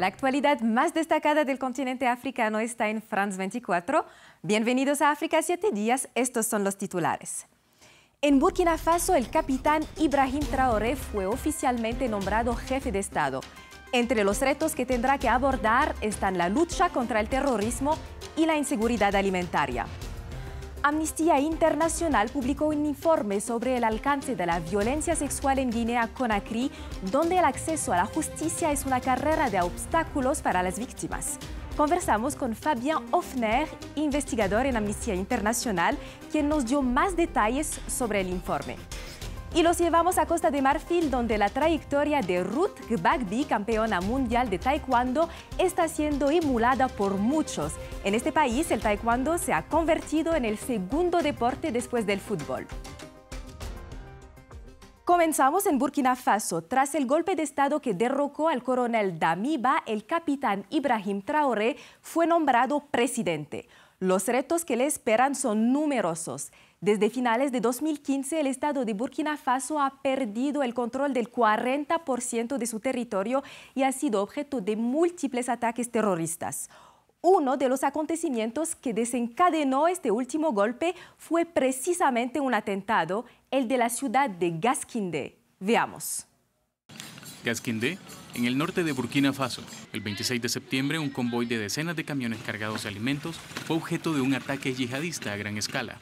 La actualidad más destacada del continente africano está en France 24. Bienvenidos a África 7 días, estos son los titulares. En Burkina Faso, el capitán Ibrahim Traoré fue oficialmente nombrado jefe de Estado. Entre los retos que tendrá que abordar están la lucha contra el terrorismo y la inseguridad alimentaria. Amnistía Internacional publicó un informe sobre el alcance de la violencia sexual en Guinea-Conakry, donde el acceso a la justicia es una carrera de obstáculos para las víctimas. Conversamos con Fabien Hoffner, investigador en Amnistía Internacional, quien nos dio más detalles sobre el informe. Y los llevamos a Costa de Marfil, donde la trayectoria de Ruth Gbagbi, campeona mundial de taekwondo, está siendo emulada por muchos. En este país, el taekwondo se ha convertido en el segundo deporte después del fútbol. Comenzamos en Burkina Faso. Tras el golpe de Estado que derrocó al coronel Damiba, el capitán Ibrahim Traoré fue nombrado presidente. Los retos que le esperan son numerosos. Desde finales de 2015, el Estado de Burkina Faso ha perdido el control del 40% de su territorio y ha sido objeto de múltiples ataques terroristas. Uno de los acontecimientos que desencadenó este último golpe fue precisamente un atentado, el de la ciudad de Gaskindé. Veamos. Gaskindé, en el norte de Burkina Faso. El 26 de septiembre, un convoy de decenas de camiones cargados de alimentos fue objeto de un ataque yihadista a gran escala.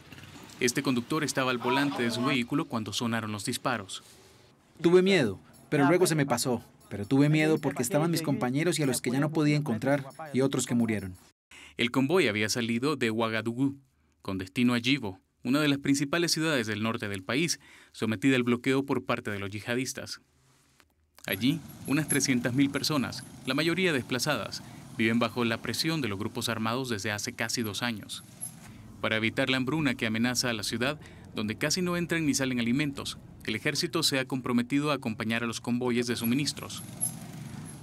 Este conductor estaba al volante de su vehículo cuando sonaron los disparos. Tuve miedo, pero luego se me pasó. Pero tuve miedo porque estaban mis compañeros y a los que ya no podía encontrar y otros que murieron. El convoy había salido de Ouagadougou, con destino a Yibo, una de las principales ciudades del norte del país, sometida al bloqueo por parte de los yihadistas. Allí, unas 300.000 personas, la mayoría desplazadas, viven bajo la presión de los grupos armados desde hace casi dos años. Para evitar la hambruna que amenaza a la ciudad, donde casi no entran ni salen alimentos, el ejército se ha comprometido a acompañar a los convoyes de suministros.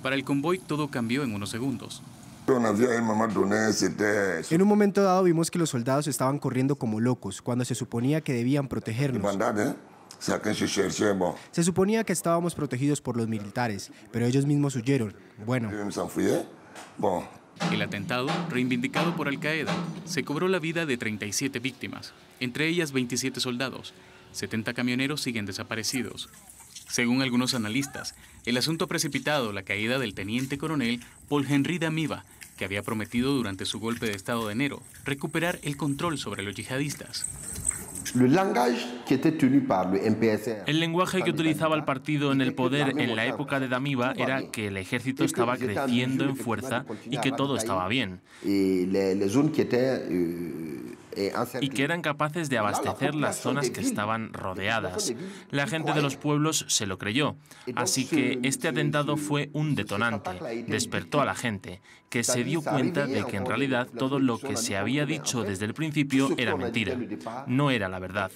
Para el convoy todo cambió en unos segundos. En un momento dado vimos que los soldados estaban corriendo como locos cuando se suponía que debían protegernos. Se suponía que estábamos protegidos por los militares, pero ellos mismos huyeron. Bueno. El atentado, reivindicado por Al-Qaeda, se cobró la vida de 37 víctimas, entre ellas 27 soldados. 70 camioneros siguen desaparecidos. Según algunos analistas, el asunto ha precipitado la caída del teniente coronel Paul Henry Damiba, que había prometido durante su golpe de Estado de enero recuperar el control sobre los yihadistas. El lenguaje que utilizaba el partido en el poder en la época de Damiba era que el ejército estaba creciendo en fuerza y que todo estaba bien. Eh, y que eran capaces de abastecer las zonas que estaban rodeadas. La gente de los pueblos se lo creyó, así que este atentado fue un detonante, despertó a la gente, que se dio cuenta de que en realidad todo lo que se había dicho desde el principio era mentira, no era la verdad.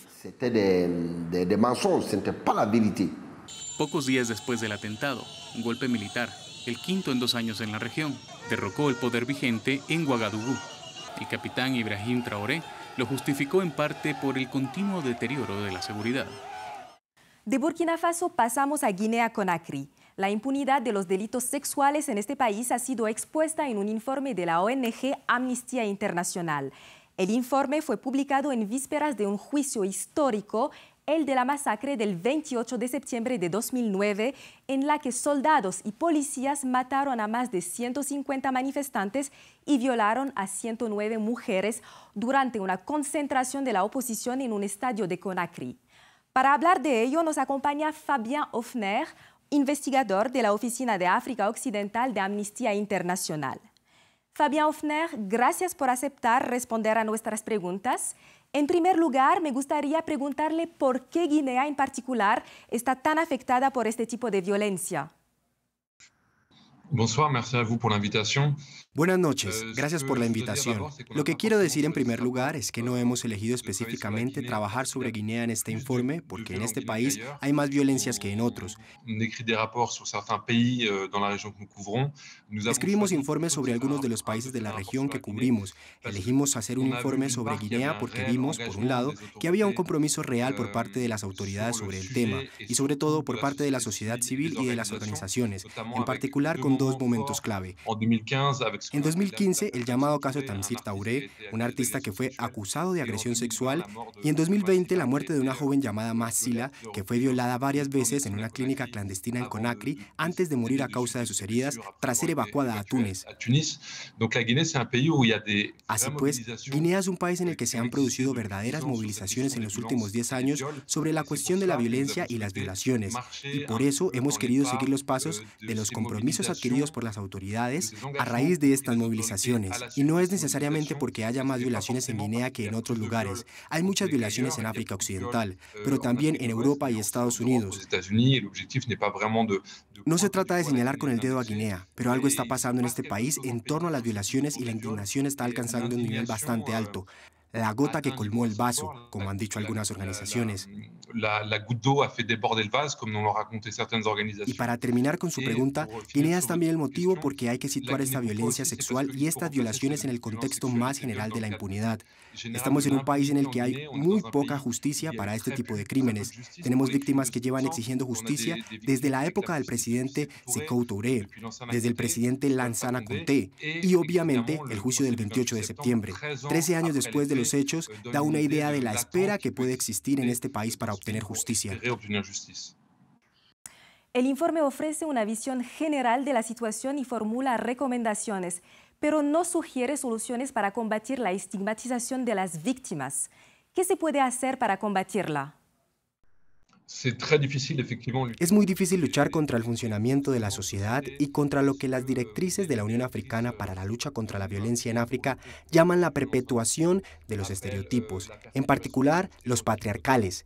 Pocos días después del atentado, un golpe militar, el quinto en dos años en la región, derrocó el poder vigente en Ouagadougou. El capitán Ibrahim Traoré lo justificó en parte por el continuo deterioro de la seguridad. De Burkina Faso pasamos a Guinea-Conakry. La impunidad de los delitos sexuales en este país ha sido expuesta en un informe de la ONG Amnistía Internacional. El informe fue publicado en vísperas de un juicio histórico el de la masacre del 28 de septiembre de 2009, en la que soldados y policías mataron a más de 150 manifestantes y violaron a 109 mujeres durante una concentración de la oposición en un estadio de Conakry. Para hablar de ello nos acompaña Fabien Hoffner, investigador de la Oficina de África Occidental de Amnistía Internacional. Fabien Hoffner, gracias por aceptar responder a nuestras preguntas. En primer lugar, me gustaría preguntarle por qué Guinea en particular está tan afectada por este tipo de violencia. Buenas euh, noches, gracias por la invitación. Lo que quiero decir en primer lugar es que no hemos elegido específicamente trabajar sobre Guinea en este informe porque en este país hay más violencias que en otros. Escribimos informes sobre algunos de los países de la región que cubrimos. Elegimos hacer un informe sobre Guinea porque vimos, por un lado, que había un compromiso real por euh, parte de las autoridades sobre el tema y sobre todo por parte de la sociedad civil y de las organizaciones, en particular con dos momentos clave. En 2015, el llamado caso de Tamsir Tauré, un artista que fue acusado de agresión sexual, y en 2020 la muerte de una joven llamada Masila, que fue violada varias veces en una clínica clandestina en Conakry antes de morir a causa de sus heridas tras ser evacuada a Túnez. Así pues, Guinea es un país en el que se han producido verdaderas movilizaciones en los últimos 10 años sobre la cuestión de la violencia y las violaciones, y por eso hemos querido seguir los pasos de los compromisos adquiridos por las autoridades a raíz de estas movilizaciones. Y no es necesariamente porque haya más violaciones en Guinea que en otros lugares. Hay muchas violaciones en África Occidental, eh, pero también en Europa y Estados Unidos. No se trata de señalar con el dedo a Guinea, pero algo eh, está pasando en este país en torno a las violaciones y la indignación está alcanzando un nivel bastante alto la gota que colmó el vaso, como han dicho algunas organizaciones. Y para terminar con su pregunta, Guinea es también el motivo por qué hay que situar esta violencia sexual y estas violaciones en el contexto más general de la impunidad. Estamos en un país en el que hay muy poca justicia para este tipo de crímenes. Tenemos víctimas que llevan exigiendo justicia desde la época del presidente Sekou Touré, desde el presidente Lanzana Conté y obviamente el juicio del 28 de septiembre, 13 años después del hechos da una idea de la espera que puede existir en este país para obtener justicia. El informe ofrece una visión general de la situación y formula recomendaciones, pero no sugiere soluciones para combatir la estigmatización de las víctimas. ¿Qué se puede hacer para combatirla? Es muy difícil luchar contra el funcionamiento de la sociedad y contra lo que las directrices de la Unión Africana para la lucha contra la violencia en África llaman la perpetuación de los estereotipos, en particular los patriarcales.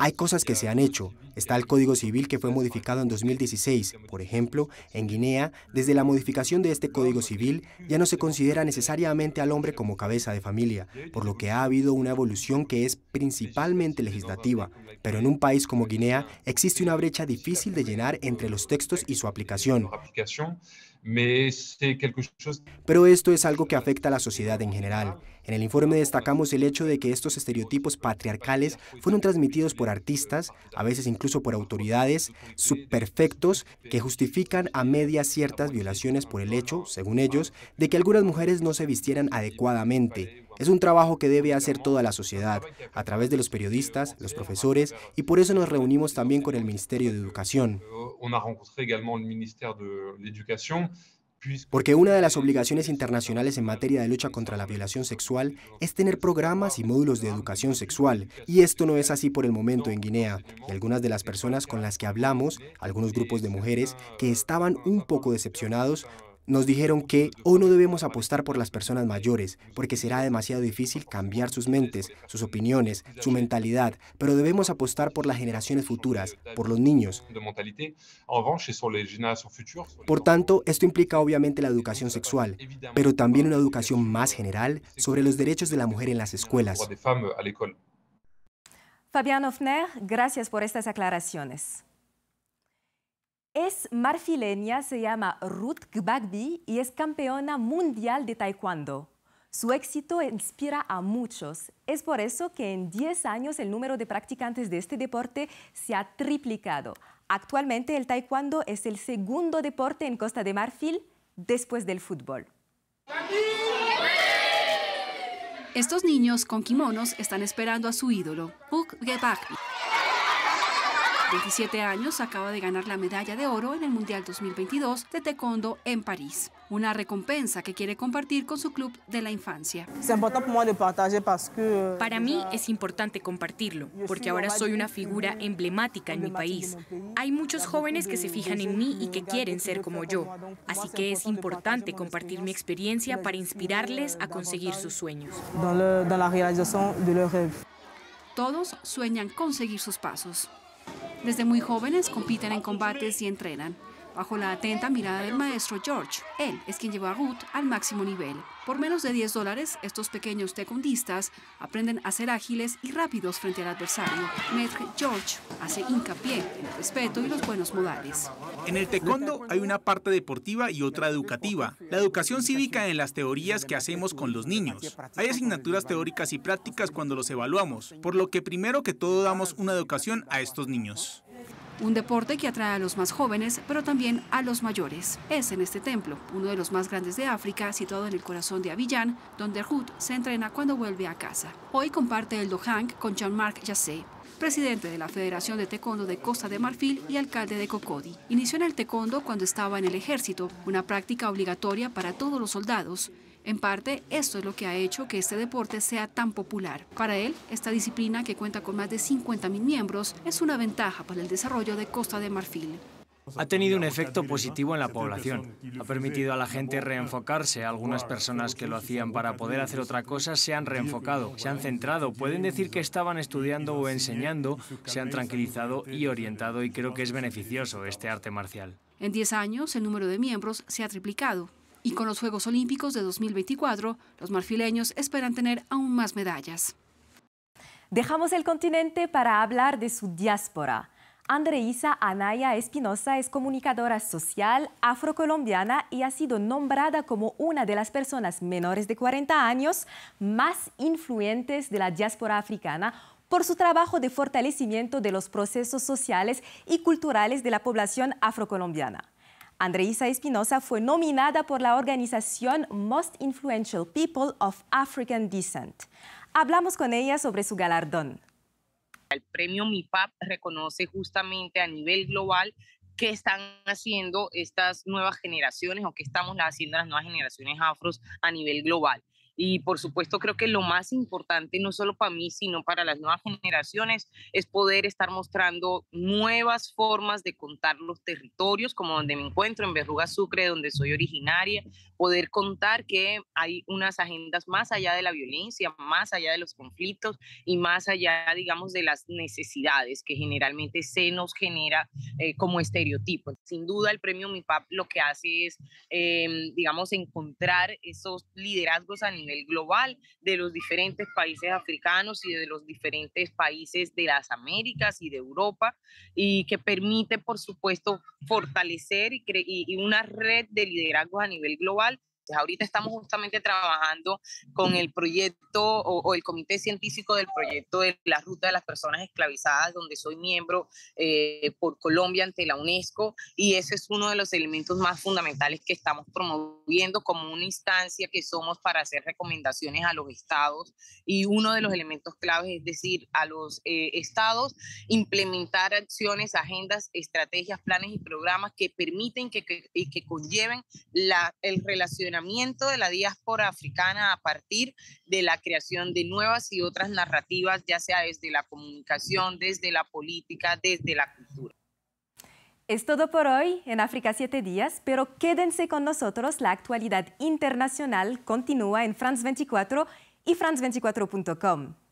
Hay cosas que se han hecho. Está el Código Civil que fue modificado en 2016. Por ejemplo, en Guinea, desde la modificación de este Código Civil, ya no se considera necesariamente al hombre como cabeza de familia, por lo que ha habido una evolución que es principalmente legislativa pero en un país como Guinea existe una brecha difícil de llenar entre los textos y su aplicación. Pero esto es algo que afecta a la sociedad en general. En el informe destacamos el hecho de que estos estereotipos patriarcales fueron transmitidos por artistas, a veces incluso por autoridades, subperfectos que justifican a medias ciertas violaciones por el hecho, según ellos, de que algunas mujeres no se vistieran adecuadamente, es un trabajo que debe hacer toda la sociedad, a través de los periodistas, los profesores, y por eso nos reunimos también con el Ministerio de Educación. Porque una de las obligaciones internacionales en materia de lucha contra la violación sexual es tener programas y módulos de educación sexual, y esto no es así por el momento en Guinea. Y algunas de las personas con las que hablamos, algunos grupos de mujeres, que estaban un poco decepcionados, nos dijeron que o no debemos apostar por las personas mayores, porque será demasiado difícil cambiar sus mentes, sus opiniones, su mentalidad, pero debemos apostar por las generaciones futuras, por los niños. Por tanto, esto implica obviamente la educación sexual, pero también una educación más general sobre los derechos de la mujer en las escuelas. Fabiano Fner, gracias por estas aclaraciones. Es marfileña, se llama Ruth Gbagbi y es campeona mundial de taekwondo. Su éxito inspira a muchos. Es por eso que en 10 años el número de practicantes de este deporte se ha triplicado. Actualmente el taekwondo es el segundo deporte en Costa de Marfil después del fútbol. Estos niños con kimonos están esperando a su ídolo, Huk Gbagbi. 27 años, acaba de ganar la medalla de oro en el Mundial 2022 de Taekwondo en París. Una recompensa que quiere compartir con su club de la infancia. Para mí es importante compartirlo, porque ahora soy una figura emblemática en mi país. Hay muchos jóvenes que se fijan en mí y que quieren ser como yo, así que es importante compartir mi experiencia para inspirarles a conseguir sus sueños. Todos sueñan conseguir sus pasos. Desde muy jóvenes compiten en combates y entrenan. Bajo la atenta mirada del maestro George, él es quien lleva a Ruth al máximo nivel. Por menos de 10 dólares, estos pequeños tecundistas aprenden a ser ágiles y rápidos frente al adversario. Maître George hace hincapié en el respeto y los buenos modales. En el taekwondo hay una parte deportiva y otra educativa. La educación cívica en las teorías que hacemos con los niños. Hay asignaturas teóricas y prácticas cuando los evaluamos, por lo que primero que todo damos una educación a estos niños. Un deporte que atrae a los más jóvenes, pero también a los mayores. Es en este templo, uno de los más grandes de África, situado en el corazón de Abiyán, donde Ruth se entrena cuando vuelve a casa. Hoy comparte el Dohang con Jean-Marc Yassé, presidente de la Federación de Taekwondo de Costa de Marfil y alcalde de Cocody. Inició en el taekwondo cuando estaba en el ejército, una práctica obligatoria para todos los soldados, en parte, esto es lo que ha hecho que este deporte sea tan popular. Para él, esta disciplina, que cuenta con más de 50.000 miembros, es una ventaja para el desarrollo de Costa de Marfil. Ha tenido un efecto positivo en la población. Ha permitido a la gente reenfocarse. Algunas personas que lo hacían para poder hacer otra cosa se han reenfocado, se han centrado. Pueden decir que estaban estudiando o enseñando, se han tranquilizado y orientado y creo que es beneficioso este arte marcial. En 10 años, el número de miembros se ha triplicado. Y con los Juegos Olímpicos de 2024, los marfileños esperan tener aún más medallas. Dejamos el continente para hablar de su diáspora. Andreisa Anaya Espinosa es comunicadora social afrocolombiana y ha sido nombrada como una de las personas menores de 40 años más influyentes de la diáspora africana por su trabajo de fortalecimiento de los procesos sociales y culturales de la población afrocolombiana. Andreisa Espinosa fue nominada por la organización Most Influential People of African Descent. Hablamos con ella sobre su galardón. El premio MIPAP reconoce justamente a nivel global qué están haciendo estas nuevas generaciones o qué estamos haciendo las nuevas generaciones afros a nivel global. Y por supuesto creo que lo más importante, no solo para mí, sino para las nuevas generaciones, es poder estar mostrando nuevas formas de contar los territorios, como donde me encuentro, en Berruga Sucre, donde soy originaria, poder contar que hay unas agendas más allá de la violencia, más allá de los conflictos y más allá, digamos, de las necesidades que generalmente se nos genera eh, como estereotipo. Sin duda el premio MIPAP lo que hace es, em, digamos, encontrar esos liderazgos a nivel nivel global de los diferentes países africanos y de los diferentes países de las Américas y de Europa y que permite, por supuesto, fortalecer y, y una red de liderazgos a nivel global pues, ahorita estamos justamente trabajando con el proyecto o, el comité científico del proyecto de la ruta de las personas esclavizadas, donde soy miembro eh, por Colombia ante la UNESCO, y ese es uno de los elementos más fundamentales que estamos promoviendo como una instancia que somos para hacer recomendaciones a los estados. Y uno de los elementos claves es decir, a los eh, estados implementar acciones, agendas, estrategias, planes y programas que permiten que, que, que conlleven la, el relacionamiento de la diáspora africana a partir de la creación de nuevas y otras narrativas, ya sea desde la comunicación, desde la política, desde la cultura. Es todo por hoy en África 7 días, pero quédense con nosotros. La actualidad internacional continúa en France 24 y France24.com.